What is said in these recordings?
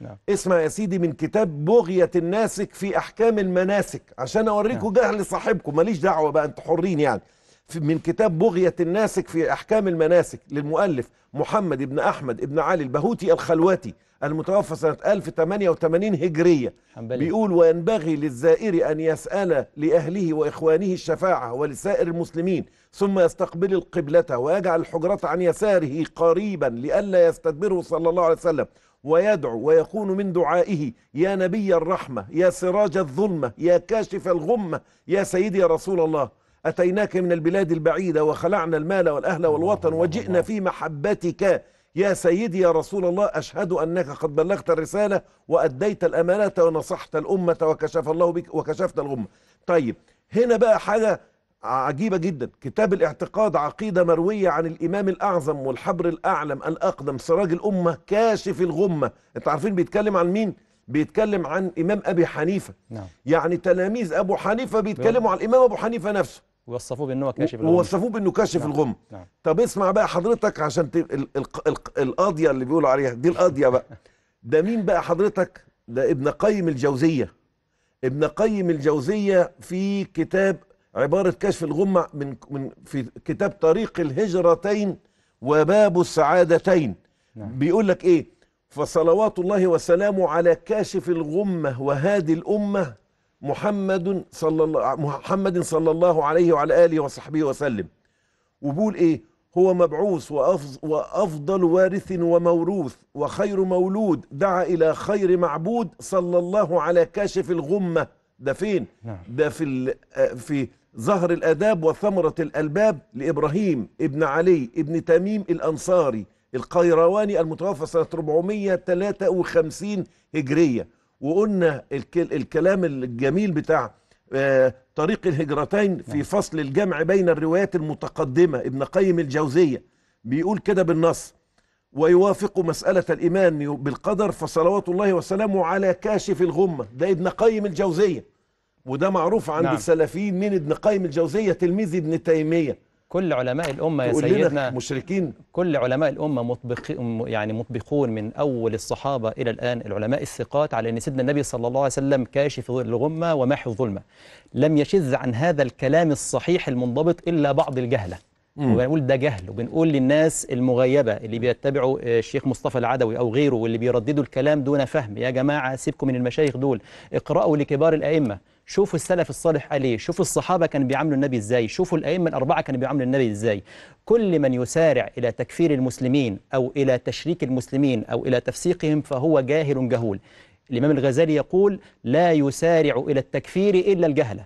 نعم. اسمع يا سيدي من كتاب بغية الناسك في أحكام المناسك عشان أوريكم نعم. جهل صاحبكم ماليش دعوة بقى أنتوا حرين يعني من كتاب بغية الناسك في أحكام المناسك للمؤلف محمد بن أحمد بن علي البهوتي الخلواتي المتوفى سنة 1088 هجرية حنبلي. بيقول وينبغي للزائر أن يسأل لأهله وإخوانه الشفاعة ولسائر المسلمين ثم يستقبل القبلة ويجعل الحجرة عن يساره قريبا لئلا يستدبره صلى الله عليه وسلم ويدعو ويكون من دعائه يا نبي الرحمة يا سراج الظلمة يا كاشف الغمة يا سيدي يا رسول الله أتيناك من البلاد البعيدة وخلعنا المال والأهل والوطن وجئنا في محبتك يا سيدي يا رسول الله أشهد أنك قد بلغت الرسالة وأديت الأمانة ونصحت الأمة وكشف الله بك وكشفت الغمة طيب هنا بقى حاجة عجيبة جدا كتاب الاعتقاد عقيدة مروية عن الإمام الأعظم والحبر الأعلم الأقدم سراج الأمة كاشف الغمة أنت عارفين بيتكلم عن مين؟ بيتكلم عن إمام أبي حنيفة نعم. يعني تلاميذ أبو حنيفة بيتكلموا عن الإمام أبو حنيفة نفسه ووصفوه بأنه كاشف الغمة ووصفوه بأنه كاشف نعم. الغمة نعم. طب اسمع بقى حضرتك عشان تب... ال... ال... ال... القاضية اللي بيقولوا عليها دي القاضية بقى ده مين بقى حضرتك؟ ده ابن قيم الجوزية ابن قيم الجوزية في كتاب عبارة كشف الغمة من من في كتاب طريق الهجرتين وباب السعادتين نعم. بيقول لك ايه فصلوات الله وسلامه على كاشف الغمة وهادي الأمة محمد صلى الله محمد صلى الله عليه وعلى آله وصحبه وسلم وبيقول ايه هو مبعوث وأفضل وارث وموروث وخير مولود دعا إلى خير معبود صلى الله على كاشف الغمة ده فين نعم. ده في آه، في ظهر الآداب وثمرة الألباب لإبراهيم ابن علي ابن تميم الأنصاري القيرواني المتوفى سنة 453 هجرية وقلنا الكلام الجميل بتاع آه، طريق الهجرتين في نعم. فصل الجمع بين الروايات المتقدمة ابن قيم الجوزية بيقول كده بالنص ويوافق مسألة الإيمان بالقدر فصلوات الله وسلامه على كاشف الغمة ده ابن قيم الجوزية وده معروف عند نعم. السلفيين مين ابن قيم الجوزية تلميذ ابن تيمية كل علماء الأمة يا سيدنا مشركين كل علماء الأمة مطبق يعني مطبقون من أول الصحابة إلى الآن العلماء الثقات على أن سيدنا النبي صلى الله عليه وسلم كاشف الغمة ومحو الظلمة لم يشذ عن هذا الكلام الصحيح المنضبط إلا بعض الجهلة وبنقول ده جهل وبنقول للناس المغيبة اللي بيتبعوا آه، الشيخ مصطفى العدوي أو غيره واللي بيرددوا الكلام دون فهم يا جماعة سيبكم من المشايخ دول اقرأوا لكبار الأئمة شوفوا السلف الصالح قال ايه شوفوا الصحابة كانوا بيعاملوا النبي ازاي شوفوا الأئمة الأربعة كانوا بيعاملوا النبي ازاي كل من يسارع إلى تكفير المسلمين أو إلى تشريك المسلمين أو إلى تفسيقهم فهو جاهل جهول الإمام الغزالي يقول لا يسارع إلى التكفير إلا الجهلة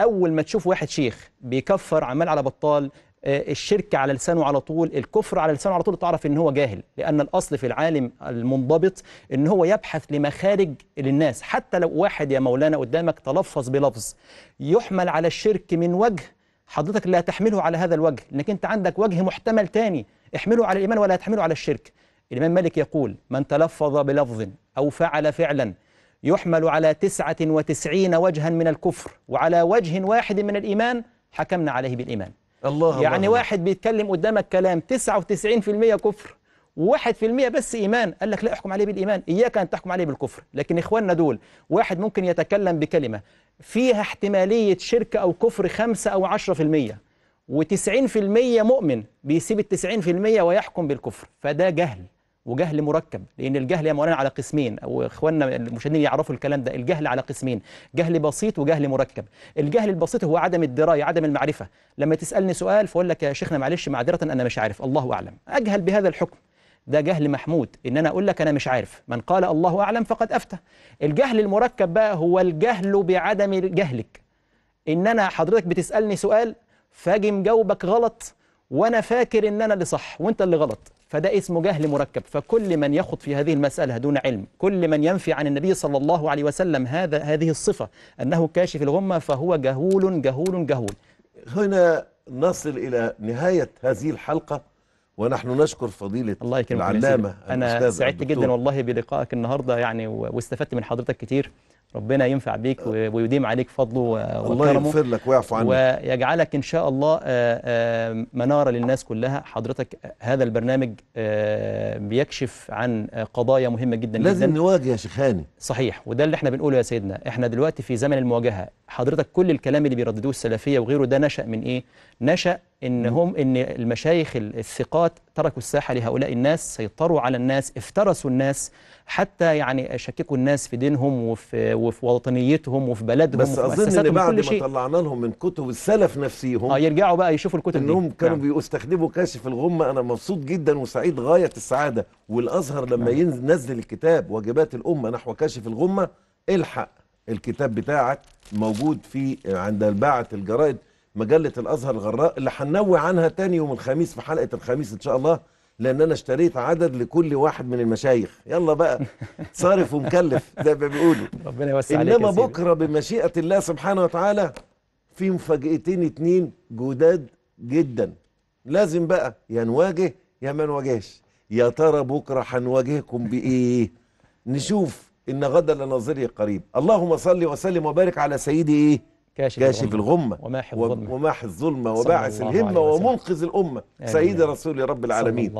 أول ما تشوف واحد شيخ بيكفر عمال على بطال آه، الشرك على لسانه على طول الكفر على لسانه على طول تعرف ان هو جاهل لان الاصل في العالم المنضبط ان هو يبحث لمخارج للناس حتى لو واحد يا مولانا قدامك تلفظ بلفظ يحمل على الشرك من وجه حضرتك لا تحمله على هذا الوجه انك انت عندك وجه محتمل تاني احمله على الايمان ولا تحمله على الشرك الامام مالك يقول من تلفظ بلفظ او فعل فعلا يحمل على تسعة وتسعين وجها من الكفر وعلى وجه واحد من الإيمان حكمنا عليه بالإيمان الله يعني الله واحد الله. بيتكلم قدامك كلام 99% كفر و1% بس إيمان قال لك لا احكم عليه بالإيمان إياك أن تحكم عليه بالكفر لكن إخواننا دول واحد ممكن يتكلم بكلمة فيها احتمالية شرك أو كفر 5 أو 10% و90% مؤمن بيسيب ال 90% ويحكم بالكفر فده جهل وجهل مركب لان الجهل يا مولانا على قسمين واخواننا المشاهدين يعرفوا الكلام ده الجهل على قسمين جهل بسيط وجهل مركب الجهل البسيط هو عدم الدرايه عدم المعرفه لما تسالني سؤال فاقول لك يا شيخنا معلش معذره انا مش عارف الله اعلم اجهل بهذا الحكم ده جهل محمود ان انا اقول لك انا مش عارف من قال الله اعلم فقد افتى الجهل المركب بقى هو الجهل بعدم جهلك ان انا حضرتك بتسالني سؤال فاجي مجاوبك غلط وانا فاكر ان انا اللي صح وانت اللي غلط فده اسمه جهل مركب فكل من يخط في هذه المسألة دون علم كل من ينفي عن النبي صلى الله عليه وسلم هذا هذه الصفة أنه كاشف الغمة فهو جهول جهول جهول هنا نصل إلى نهاية هذه الحلقة ونحن نشكر فضيلة الله يكرمك العلامة أنا سعدت جدا والله بلقائك النهاردة يعني واستفدت من حضرتك كتير ربنا ينفع بيك ويديم عليك فضله وكرمه الله يغفر لك ويعفو عنك ويجعلك ان شاء الله آه، آه، مناره للناس كلها حضرتك هذا البرنامج آه، بيكشف عن قضايا مهمه جدا لازم جدا. نواجه يا شيخاني صحيح وده اللي احنا بنقوله يا سيدنا احنا دلوقتي في زمن المواجهه حضرتك كل الكلام اللي بيرددوه السلفيه وغيره ده نشا من ايه نشا ان هم ان المشايخ الثقات تركوا الساحه لهؤلاء الناس سيطروا على الناس افترسوا الناس حتى يعني شككوا الناس في دينهم وفي, وفي وطنيتهم وفي بلدهم بس وفي اظن ان بعد ما طلعنا لهم من كتب السلف نفسيهم اه يرجعوا بقى يشوفوا الكتب انهم دي. كانوا نعم. بيستخدموا كاشف الغمه انا مبسوط جدا وسعيد غايه السعاده والازهر لما نعم. ينزل الكتاب واجبات الامه نحو كاشف الغمه الحق الكتاب بتاعك موجود في عند الباعة الجرائد مجله الازهر الغراء اللي هننوي عنها تاني يوم الخميس في حلقه الخميس ان شاء الله لان انا اشتريت عدد لكل واحد من المشايخ يلا بقى صارف ومكلف زي ما بيقولوا ربنا يوسع عليك انما بكره بمشيئه الله سبحانه وتعالى في مفاجئتين اتنين جداد جدا لازم بقى يا نواجه يا ما نواجهش يا ترى بكره هنواجهكم بايه نشوف ان غدا لنظري قريب اللهم صل وسلم وبارك على سيدي ايه كاشف, كاشف الغمة وماح الظلمة وماح الظلمة وباعث الهمة ومنقذ الأمة سيد رسول رب العالمين